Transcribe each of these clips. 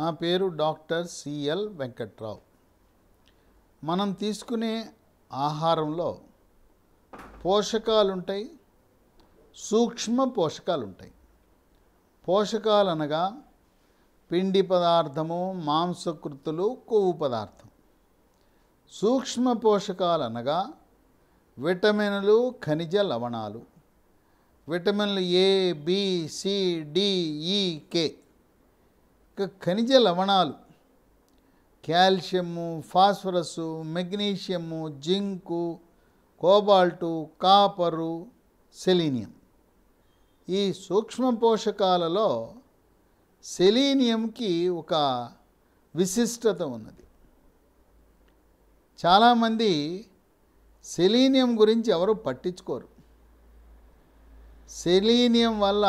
నా పేరు doctor CL Venkatrao మనం తీసుకునే ఆహారంలో పోషకాలుంటాయి సూక్ష్మ పోషకాలుంటాయి పోషకాలు అనగా పిండి పదార్థము మాంసకృతులు కొవ్వు పదార్థం సూక్ష్మ పోషకాలు అనగా విటమిన్లు ఖనిజ లవణాలు విటమిన్లు ఏ బి సి డి ఈ కే ఖనిజ లవణాలు calcium phosphorus magnesium zinc cobalt copper selenium ఈ సూక్ష్మ పోషకాలలో సెలీనియంకి ఒక విశిష్టత ఉన్నది చాలామంది సెలీనియం గురించి ఎవరు పట్టించుకోరు సెలీనియం వల్ల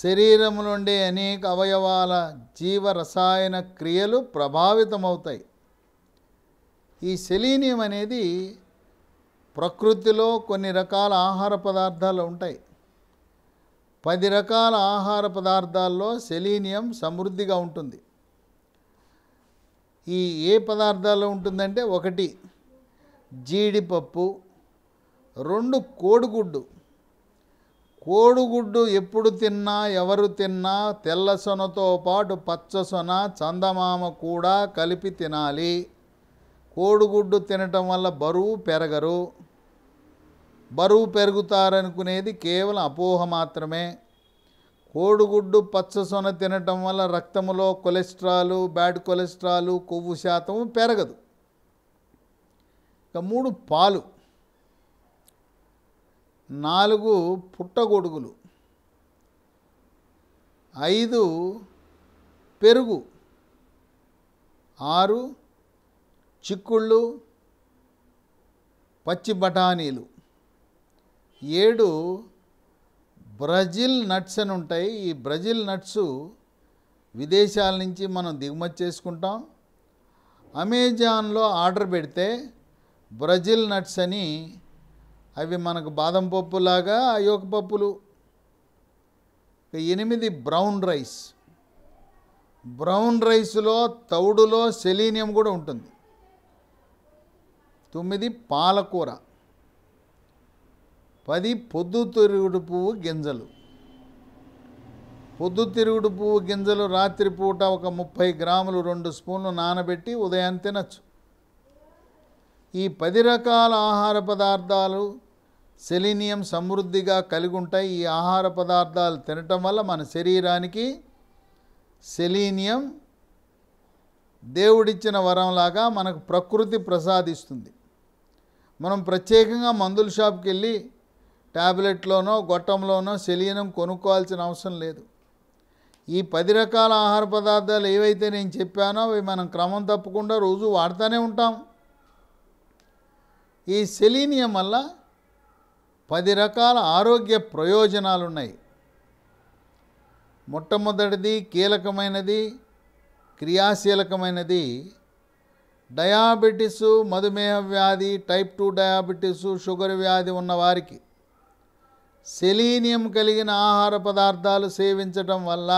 శరీరం నుండి అనేక అవయవాల జీవ రసాయన క్రియలు ప్రభావితమవుతాయి ఈ సెలీనియం అనేది ప్రకృతిలో కొన్ని రకాల ఆహార పదార్థాలు ఉంటాయి పది రకాల ఆహార పదార్థాల్లో సెలీనియం సమృద్ధిగా ఉంటుంది ఈ ఏ పదార్థాల్లో ఉంటుందంటే ఒకటి జీడిపప్పు రెండు కోడిగుడ్డు కోడిగుడ్డు ఎప్పుడు తిన్నా ఎవరు తిన్నా తెల్ల సొనతో పాటు పచ్చ సొన చందమామ కూడా కలిపి తినాలి కోడిగుడ్డు తినటం వల్ల బరువు పెరగరు బరువు పెరుగుతారనుకునేది కేవలం అపోహ మాత్రమే కోడిగుడ్డు పచ్చ సొన తినటం వల్ల రక్తంలో కొలెస్ట్రాలు బ్యాడ్ కొలెస్ట్రాలు కొవ్వు శాతం పెరగదు ఇక మూడు పాలు నాలుగు పుట్టగొడుగులు ఐదు పెరుగు ఆరు చిక్కుళ్ళు పచ్చి బఠానీలు ఏడు బ్రెజిల్ నట్స్ అని ఉంటాయి ఈ బ్రెజిల్ నట్స్ విదేశాల నుంచి మనం దిగుమతి చేసుకుంటాం అమెజాన్లో ఆర్డర్ పెడితే బ్రెజిల్ నట్స్ అని అవి మనకు బాదం పప్పులాగా అయోక పప్పులు ఎనిమిది బ్రౌన్ రైస్ బ్రౌన్ రైస్లో తౌడులో సెలీనియం కూడా ఉంటుంది తొమ్మిది పాలకూర పది పొద్దుతిరుగుడు పువ్వు గింజలు పొద్దుతిరుగుడు పువ్వు గింజలు రాత్రిపూట ఒక ముప్పై గ్రాములు రెండు స్పూన్లు నానబెట్టి ఉదయాన్ని తినచ్చు ఈ పది రకాల ఆహార పదార్థాలు సెలీనియం సమృద్ధిగా కలిగి ఉంటాయి ఈ ఆహార పదార్థాలు తినటం వల్ల మన శరీరానికి సెలీనియం దేవుడిచ్చిన వరంలాగా మనకు ప్రకృతి ప్రసాదిస్తుంది మనం ప్రత్యేకంగా మందుల షాప్కి వెళ్ళి ట్యాబ్లెట్లోనో గొట్టంలోనో సెలీనం కొనుక్కోవాల్సిన అవసరం లేదు ఈ పది రకాల ఆహార పదార్థాలు ఏవైతే నేను చెప్పానో అవి మనం క్రమం తప్పకుండా రోజు వాడుతూనే ఉంటాం ఈ సెలీనియం వల్ల పది రకాల ఆరోగ్య ప్రయోజనాలు ఉన్నాయి మొట్టమొదటిది కీలకమైనది క్రియాశీలకమైనది డయాబెటీసు మధుమేహ వ్యాధి టైప్ టూ డయాబెటీసు షుగర్ వ్యాధి ఉన్నవారికి సెలీనియం కలిగిన ఆహార పదార్థాలు సేవించటం వల్ల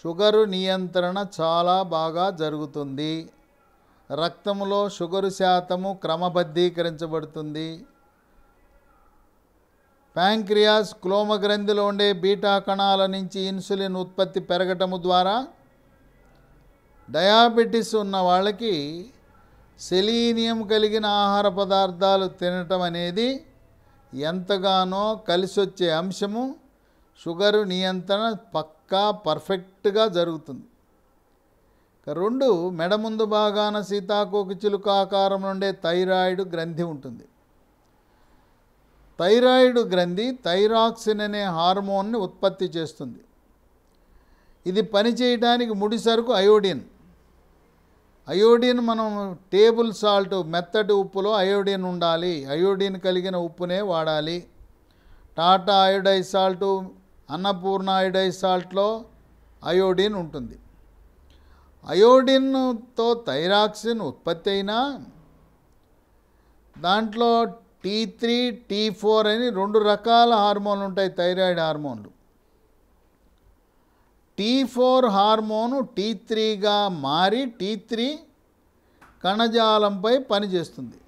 షుగరు నియంత్రణ చాలా బాగా జరుగుతుంది రక్తంలో షుగరు శాతము క్రమబద్ధీకరించబడుతుంది ప్యాంక్రియాస్ క్లోమగ్రంథిలో ఉండే బీటా కణాల నుంచి ఇన్సులిన్ ఉత్పత్తి పెరగటము ద్వారా డయాబెటీస్ ఉన్న వాళ్ళకి సెలీనియం కలిగిన ఆహార పదార్థాలు తినటం అనేది ఎంతగానో కలిసొచ్చే అంశము షుగరు నియంత్రణ పక్కా పర్ఫెక్ట్గా జరుగుతుంది రెండు మెడ ముందు భాగాన సీతాకోకి చిలుక ఆకారం నుండే థైరాయిడ్ గ్రంథి ఉంటుంది థైరాయిడ్ గ్రంథి థైరాక్సిన్ అనే హార్మోన్ని ఉత్పత్తి చేస్తుంది ఇది పనిచేయడానికి ముడి సరుకు అయోడిన్ అయోడిన్ మనం టేబుల్ సాల్ట్ మెత్తటి ఉప్పులో అయోడిన్ ఉండాలి అయోడిన్ కలిగిన ఉప్పునే వాడాలి Tata iodised salt Annapurna iodised సాల్ట్లో అయోడిన్ ఉంటుంది అయోడిన్తో థైరాక్సిన్ ఉత్పత్తి అయినా దాంట్లో టీ త్రీ టీ ఫోర్ అని రెండు రకాల హార్మోన్లు ఉంటాయి థైరాయిడ్ హార్మోన్లు టీ ఫోర్ హార్మోను టీ త్రీగా మారి టీ త్రీ కణజాలంపై పనిచేస్తుంది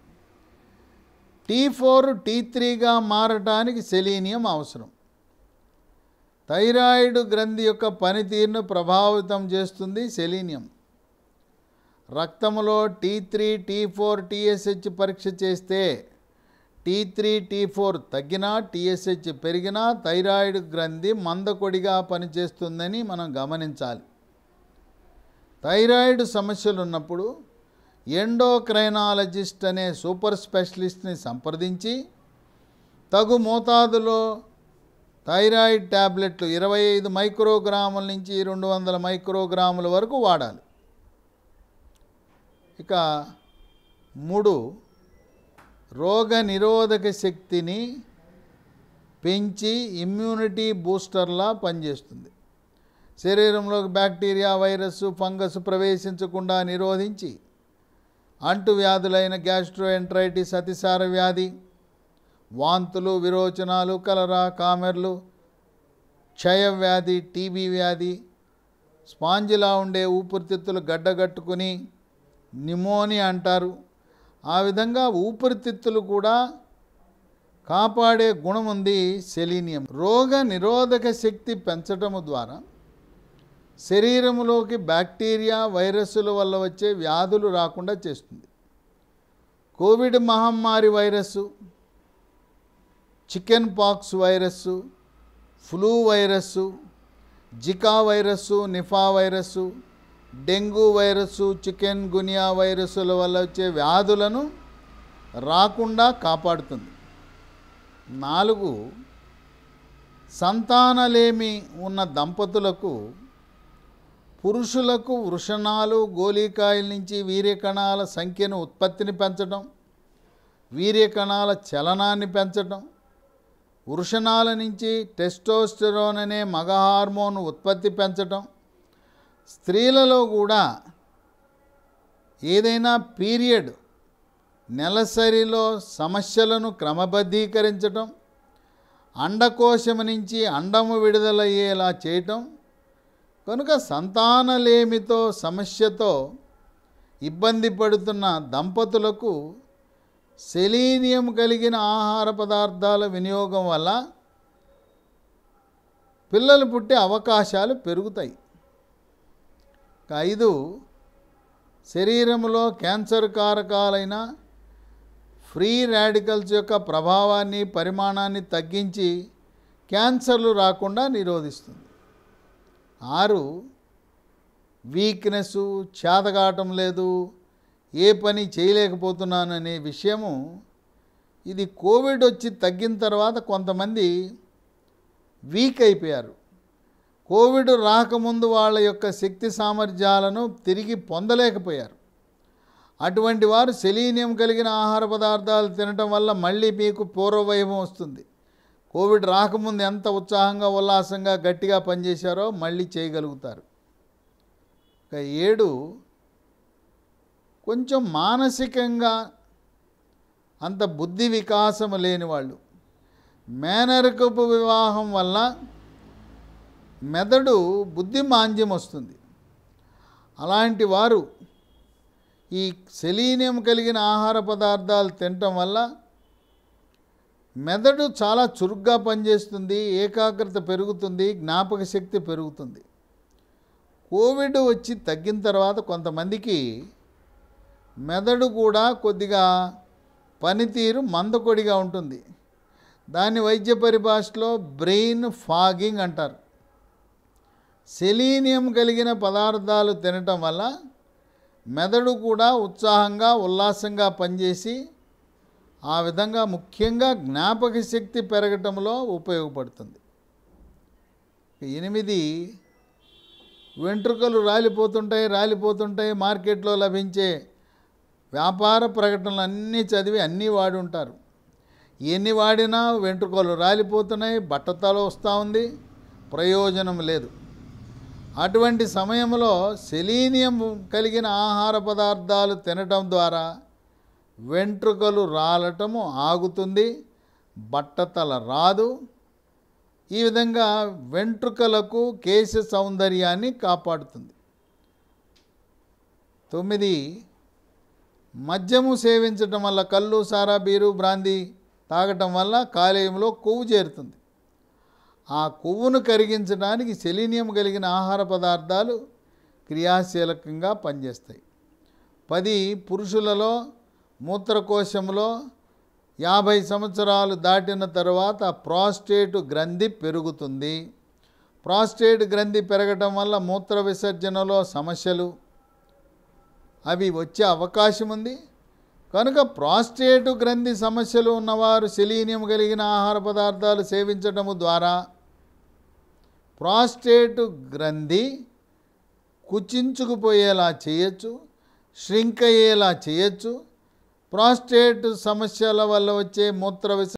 టీ ఫోర్ టీ త్రీగా మారటానికి సెలీనియం అవసరం థైరాయిడ్ గ్రంథి యొక్క పనితీరును ప్రభావితం చేస్తుంది సెలీనియం రక్తంలో T three T four TSH పరీక్ష చేస్తే టీ త్రీ టీ ఫోర్ తగ్గినా టీఎస్హెచ్ పెరిగినా థైరాయిడ్ గ్రంథి మందకొడిగా పనిచేస్తుందని మనం గమనించాలి థైరాయిడ్ సమస్యలు ఉన్నప్పుడు ఎండోక్రైనాలజిస్ట్ అనే సూపర్ స్పెషలిస్ట్ని సంప్రదించి తగు మోతాదులో థైరాయిడ్ ట్యాబ్లెట్లు ఇరవై ఐదు మైక్రోగ్రాముల నుంచి రెండు వందల మైక్రోగ్రాముల వరకు వాడాలి ఇక మూడు రోగ నిరోధక శక్తిని పెంచి ఇమ్యూనిటీ బూస్టర్లా పనిచేస్తుంది శరీరంలోకి బ్యాక్టీరియా వైరస్ ఫంగస్ ప్రవేశించకుండా నిరోధించి అంటువ్యాధులైన గ్యాస్ట్రోఎంట్రైటిస్ అతిసార వ్యాధి వాంతులు విరోచనాలు కలరా కామెర్లు క్షయవ్యాధి టీబీ వ్యాధి స్పాంజిలా ఉండే ఊపిరితిత్తులు గడ్డగట్టుకుని నిమోని అంటారు ఆ విధంగా ఊపిరితిత్తులు కూడా కాపాడే గుణం ఉంది సెలీనియం రోగ నిరోధక శక్తి పెంచటము ద్వారా శరీరంలోకి బ్యాక్టీరియా వైరస్ల వల్ల వచ్చే వ్యాధులు రాకుండా చేస్తుంది కోవిడ్ మహమ్మారి virus chicken pox virus flu virus Zika virus Nipah virus dengue virus chikungunya వైరస్సుల వల్ల వచ్చే వ్యాధులను రాకుండా కాపాడుతుంది నాలుగు సంతానలేమి ఉన్న దంపతులకు పురుషులకు వృషణాలు గోళీకాయల నుంచి వీర్యకణాల సంఖ్యను ఉత్పత్తిని పెంచడం వీర్యకణాల చలనాన్ని పెంచడం వృషణాల నుంచి టెస్టోస్టెరోన్ అనే మగ హార్మోన్ ఉత్పత్తి పెంచటం స్త్రీలలో కూడా ఏదైనా పీరియడ్ నెలసరిలో సమస్యలను క్రమబద్ధీకరించటం అండకోశం నుంచి అండము విడుదలయ్యేలా చేయటం కనుక సంతానలేమితో సమస్యతో ఇబ్బంది పడుతున్న దంపతులకు సెలీనియం కలిగిన ఆహార పదార్థాల వినియోగం వల్ల పిల్లలు పుట్టే అవకాశాలు పెరుగుతాయి ఐదు శరీరంలో క్యాన్సర్ కారకాలైన ఫ్రీ రాడికల్స్ యొక్క ప్రభావాన్ని పరిమాణాన్ని తగ్గించి క్యాన్సర్లు రాకుండా నిరోధిస్తుంది ఆరు వీక్నెస్ చేతగాటం లేదు ఏ పని చేయలేకపోతున్నాననే విషయము ఇది కోవిడ్ వచ్చి తగ్గిన తర్వాత కొంతమంది వీక్ అయిపోయారు కోవిడ్ రాకముందు వాళ్ళ యొక్క శక్తి సామర్థ్యాలను తిరిగి పొందలేకపోయారు అటువంటి వారు సెలీనియం కలిగిన ఆహార పదార్థాలు తినటం వల్ల మళ్ళీ మీకు పూర్వవయం వస్తుంది కోవిడ్ రాకముందు ఎంత ఉత్సాహంగా ఉల్లాసంగా గట్టిగా పనిచేశారో మళ్ళీ చేయగలుగుతారు ఏడు కొంచెం మానసికంగా అంత బుద్ధి వికాసం లేని వాళ్ళు మేనరకపు వివాహం వల్ల మెదడు బుద్ధి మాంద్యం వస్తుంది అలాంటి వారు ఈ సెలీనియం కలిగిన ఆహార పదార్థాలు తినటం వల్ల మెదడు చాలా చురుగ్గా పనిచేస్తుంది ఏకాగ్రత పెరుగుతుంది జ్ఞాపక శక్తి పెరుగుతుంది కోవిడ్ వచ్చి తగ్గిన తర్వాత కొంతమందికి మెదడు కూడా కొద్దిగా పనితీరు మందకొడిగా ఉంటుంది దాన్ని వైద్య పరిభాషలో బ్రెయిన్ ఫాగింగ్ అంటారు సెలీనియం కలిగిన పదార్థాలు తినటం వల్ల మెదడు కూడా ఉత్సాహంగా ఉల్లాసంగా పనిచేసి ఆ విధంగా ముఖ్యంగా జ్ఞాపక శక్తి పెరగటంలో ఉపయోగపడుతుంది ఎనిమిది వెంట్రుకలు రాలిపోతుంటాయి రాలిపోతుంటాయి మార్కెట్లో లభించే వ్యాపార ప్రకటనలు అన్నీ చదివి అన్నీ వాడి ఉంటారు ఎన్ని వాడినా వెంట్రుకలు రాలిపోతున్నాయి బట్టతల వస్తూ ఉంది ప్రయోజనం లేదు అటువంటి సమయంలో సెలీనియం కలిగిన ఆహార పదార్థాలు తినటం ద్వారా వెంట్రుకలు రాలటము ఆగుతుంది బట్టతల రాదు ఈ విధంగా వెంట్రుకలకు కేశ సౌందర్యాన్ని కాపాడుతుంది తొమ్మిది మద్యము సేవించటం వల్ల కళ్ళు సారా బీరు బ్రాంది తాగటం వల్ల కాలేయంలో కొవ్వు చేరుతుంది ఆ కొవ్వును కరిగించడానికి సెలీనియం కలిగిన ఆహార పదార్థాలు క్రియాశీలకంగా పనిచేస్తాయి పది పురుషులలో మూత్రకోశంలో యాభై సంవత్సరాలు దాటిన తర్వాత ప్రాస్టేట్ గ్రంథి పెరుగుతుంది ప్రాస్టేట్ గ్రంథి పెరగటం వల్ల మూత్ర విసర్జనలో సమస్యలు అవి వచ్చే అవకాశం ఉంది కనుక ప్రాస్టేటు గ్రంథి సమస్యలు ఉన్నవారు సెలీనియం కలిగిన ఆహార పదార్థాలు సేవించడము ద్వారా ప్రాస్టేటు గ్రంథి కుచించుకుపోయేలా చేయొచ్చు ష్రింక్ అయ్యేలా చేయొచ్చు ప్రాస్టేట్ సమస్యల వల్ల వచ్చే మూత్ర